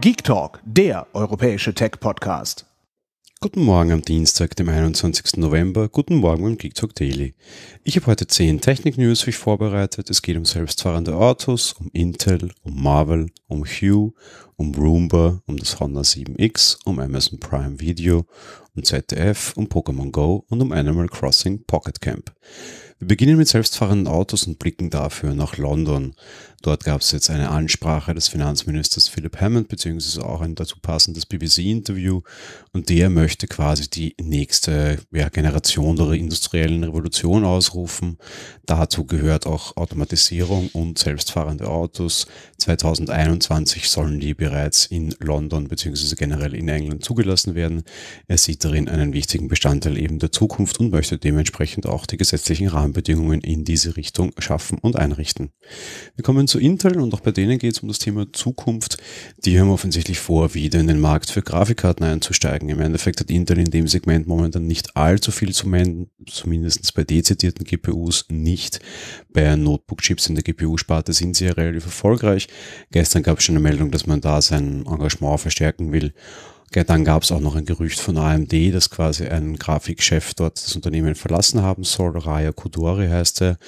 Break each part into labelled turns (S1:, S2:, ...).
S1: Geek Talk, der europäische Tech-Podcast. Guten Morgen am Dienstag, dem 21. November. Guten Morgen beim Geek Talk Daily. Ich habe heute 10 Technik-News für euch vorbereitet. Es geht um selbstfahrende Autos, um Intel, um Marvel, um Hue, um Roomba, um das Honda 7X, um Amazon Prime Video, um ZDF, um Pokémon Go und um Animal Crossing Pocket Camp. Wir beginnen mit selbstfahrenden Autos und blicken dafür nach London. Dort gab es jetzt eine Ansprache des Finanzministers Philip Hammond, beziehungsweise auch ein dazu passendes BBC-Interview. Und der möchte quasi die nächste ja, Generation der industriellen Revolution ausrufen. Dazu gehört auch Automatisierung und selbstfahrende Autos. 2021 sollen die bereits in London beziehungsweise generell in England zugelassen werden. Er sieht darin einen wichtigen Bestandteil eben der Zukunft und möchte dementsprechend auch die gesetzlichen Rahmen Rahmenbedingungen in diese Richtung schaffen und einrichten. Wir kommen zu Intel und auch bei denen geht es um das Thema Zukunft. Die haben offensichtlich vor, wieder in den Markt für Grafikkarten einzusteigen. Im Endeffekt hat Intel in dem Segment momentan nicht allzu viel zu melden, zumindest bei dezidierten GPUs nicht. Bei Notebook-Chips in der GPU-Sparte sind sie ja relativ erfolgreich. Gestern gab es schon eine Meldung, dass man da sein Engagement verstärken will. Dann gab es auch noch ein Gerücht von AMD, dass quasi ein Grafikchef dort das Unternehmen verlassen haben soll. Raya Kudori heißt er.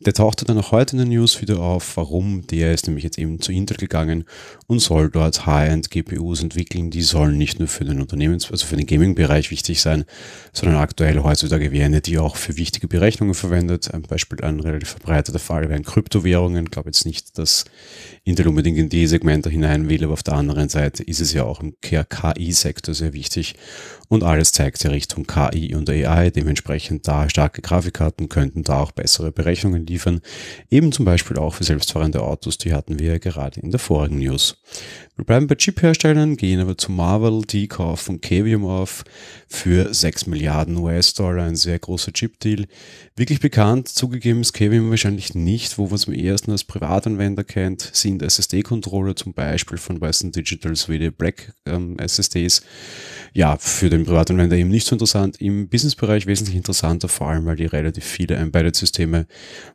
S1: Der tauchte dann auch heute in den News wieder auf. Warum? Der ist nämlich jetzt eben zu Intel gegangen und soll dort High-End-GPUs entwickeln. Die sollen nicht nur für den Unternehmens-, also für den Gaming-Bereich wichtig sein, sondern aktuell heutzutage werden die auch für wichtige Berechnungen verwendet. Ein Beispiel, ein relativ verbreiteter Fall wären Kryptowährungen. Ich glaube jetzt nicht, dass Intel unbedingt in die Segmente hinein will, aber auf der anderen Seite ist es ja auch im KI KI-Sektor sehr wichtig und alles zeigt ja Richtung KI und AI. Dementsprechend da starke Grafikkarten könnten da auch bessere Berechnungen liefern. Eben zum Beispiel auch für selbstfahrende Autos, die hatten wir ja gerade in der vorigen News. Wir bleiben bei Chip-Herstellern, gehen aber zu Marvel, die kaufen Cavium auf für 6 Milliarden US-Dollar, ein sehr großer Chip-Deal. Wirklich bekannt, zugegeben ist Cavium wahrscheinlich nicht, wo man es am ersten als Privatanwender kennt, sind SSD-Controller zum Beispiel von Western Digitals wie die Black ähm, SSD NFTs. Ja, für den Privatanwender eben nicht so interessant, im Businessbereich wesentlich interessanter, vor allem weil die relativ viele Embedded-Systeme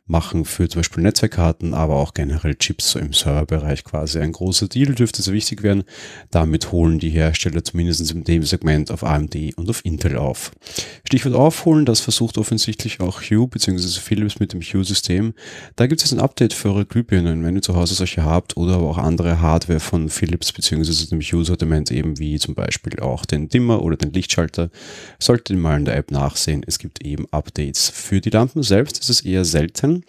S1: machen für zum Beispiel Netzwerkkarten, aber auch generell Chips im Serverbereich quasi. Ein großer Deal dürfte sehr wichtig werden. Damit holen die Hersteller zumindest in dem Segment auf AMD und auf Intel auf. Stichwort aufholen, das versucht offensichtlich auch Hue bzw. Philips mit dem Hue-System. Da gibt es jetzt ein Update für eure Glühbirnen, wenn ihr zu Hause solche habt oder aber auch andere Hardware von Philips bzw. dem Hue-Sortiment eben wie zum zum Beispiel auch den Dimmer oder den Lichtschalter, sollte ihr mal in der App nachsehen. Es gibt eben Updates. Für die Lampen selbst ist es eher selten.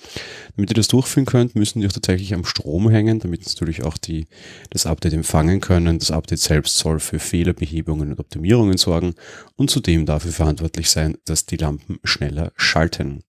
S1: Damit ihr das durchführen könnt, müssen die auch tatsächlich am Strom hängen, damit natürlich auch die das Update empfangen können. Das Update selbst soll für Fehlerbehebungen und Optimierungen sorgen und zudem dafür verantwortlich sein, dass die Lampen schneller schalten.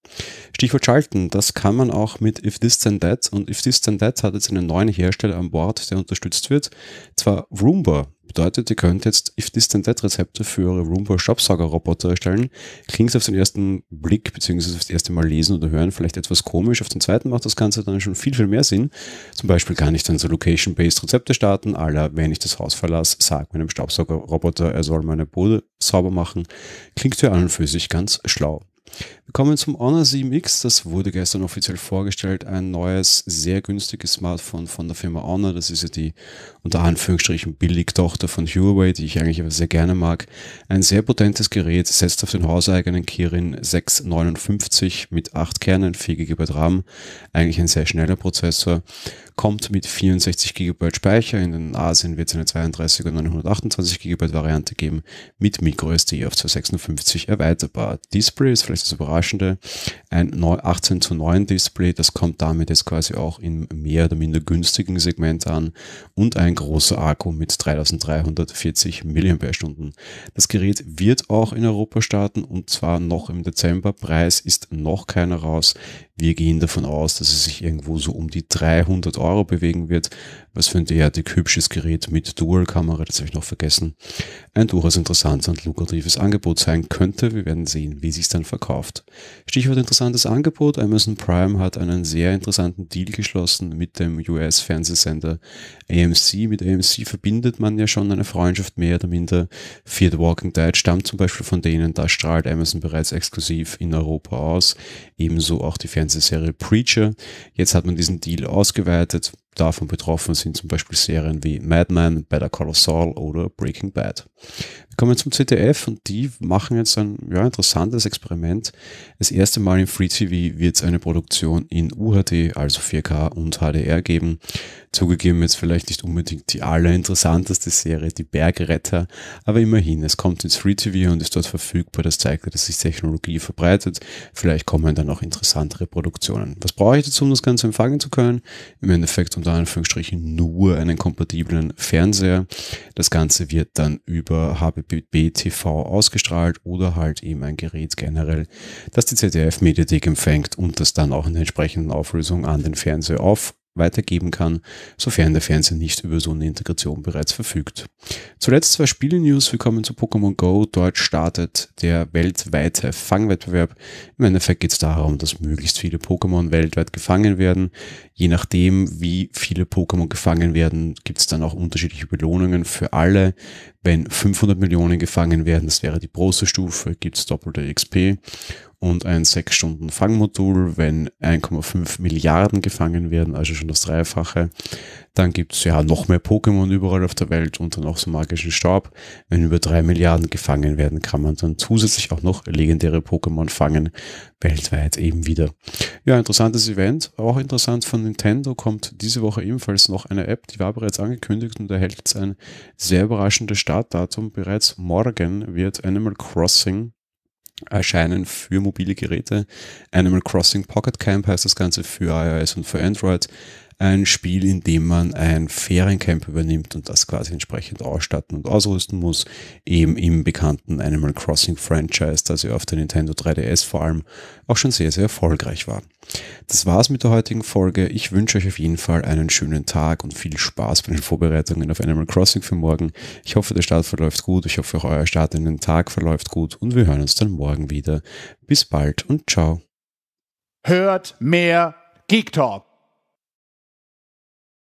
S1: Stichwort schalten, das kann man auch mit If This Then That und If This Then That hat jetzt einen neuen Hersteller an Bord, der unterstützt wird, zwar Roomba. Bedeutet, ihr könnt jetzt If This Then That Rezepte für eure Roomba Shopsauger Roboter erstellen. Klingt es auf den ersten Blick beziehungsweise auf das erste Mal lesen oder hören vielleicht etwas komisch. Auf den zweiten macht das Ganze dann schon viel, viel mehr Sinn. Zum Beispiel kann ich dann so Location-Based Rezepte starten, aller wenn ich das Haus verlasse, sag meinem Staubsaugerroboter, er soll meine Bude sauber machen. Klingt für an und für sich ganz schlau. Wir kommen zum Honor 7X. Das wurde gestern offiziell vorgestellt. Ein neues, sehr günstiges Smartphone von der Firma Honor. Das ist ja die unter Anführungsstrichen Billigtochter von Huawei, die ich eigentlich aber sehr gerne mag. Ein sehr potentes Gerät, setzt auf den hauseigenen Kirin 659 mit 8 Kernen, 4 GB RAM. Eigentlich ein sehr schneller Prozessor kommt mit 64 GB Speicher. In den Asien wird es eine 32 und 928 GB Variante geben, mit microSD auf 256 erweiterbar. Display ist vielleicht das Überraschende, ein 18 zu 9 Display, das kommt damit jetzt quasi auch im mehr oder minder günstigen Segment an und ein großer Akku mit 3340 mAh. Das Gerät wird auch in Europa starten und zwar noch im Dezember. Preis ist noch keiner raus wir gehen davon aus, dass es sich irgendwo so um die 300 Euro bewegen wird. Was für ein derartig hübsches Gerät mit Dual-Kamera, das habe ich noch vergessen, ein durchaus interessantes und lukratives Angebot sein könnte. Wir werden sehen, wie sich dann verkauft. Stichwort interessantes Angebot. Amazon Prime hat einen sehr interessanten Deal geschlossen mit dem US-Fernsehsender AMC. Mit AMC verbindet man ja schon eine Freundschaft mehr oder minder. Fear the Walking Dead stammt zum Beispiel von denen, da strahlt Amazon bereits exklusiv in Europa aus. Ebenso auch die Fernsehserie Preacher. Jetzt hat man diesen Deal ausgeweitet davon betroffen sind zum Beispiel Serien wie Mad Men, Better Call Saul oder Breaking Bad. Wir kommen zum ZDF und die machen jetzt ein ja, interessantes Experiment. Das erste Mal im Free TV wird es eine Produktion in UHD, also 4K und HDR geben. Zugegeben jetzt vielleicht nicht unbedingt die allerinteressanteste Serie, die Bergretter, aber immerhin, es kommt ins Free TV und ist dort verfügbar. Das zeigt, dass sich Technologie verbreitet. Vielleicht kommen dann auch interessantere Produktionen. Was brauche ich dazu, um das Ganze empfangen zu können? Im Endeffekt unter Anführungsstrichen nur einen kompatiblen Fernseher. Das Ganze wird dann über HBB TV ausgestrahlt oder halt eben ein Gerät generell, das die ZDF Mediathek empfängt und das dann auch in der entsprechenden Auflösung an den Fernseher auf weitergeben kann, sofern der Fernseher nicht über so eine Integration bereits verfügt. Zuletzt zwei Spiele-News. Wir kommen zu Pokémon Go. Dort startet der weltweite Fangwettbewerb. Im Endeffekt geht es darum, dass möglichst viele Pokémon weltweit gefangen werden. Je nachdem, wie viele Pokémon gefangen werden, gibt es dann auch unterschiedliche Belohnungen für alle. Wenn 500 Millionen gefangen werden, das wäre die große Stufe, gibt es doppelte XP und ein 6-Stunden-Fangmodul, wenn 1,5 Milliarden gefangen werden, also schon das Dreifache. Dann gibt es ja noch mehr Pokémon überall auf der Welt und dann auch so magischen Staub. Wenn über 3 Milliarden gefangen werden, kann man dann zusätzlich auch noch legendäre Pokémon fangen, weltweit eben wieder. Ja, interessantes Event. Auch interessant von Nintendo kommt diese Woche ebenfalls noch eine App, die war bereits angekündigt und erhält jetzt ein sehr überraschendes Startdatum. Bereits morgen wird Animal Crossing erscheinen für mobile Geräte. Animal Crossing Pocket Camp heißt das Ganze für iOS und für Android ein Spiel, in dem man ein Feriencamp übernimmt und das quasi entsprechend ausstatten und ausrüsten muss, eben im bekannten Animal Crossing Franchise, das ja auf der Nintendo 3DS vor allem auch schon sehr, sehr erfolgreich war. Das war's mit der heutigen Folge. Ich wünsche euch auf jeden Fall einen schönen Tag und viel Spaß bei den Vorbereitungen auf Animal Crossing für morgen. Ich hoffe, der Start verläuft gut. Ich hoffe, auch euer Start in den Tag verläuft gut und wir hören uns dann morgen wieder. Bis bald und ciao. Hört mehr Geek Talk.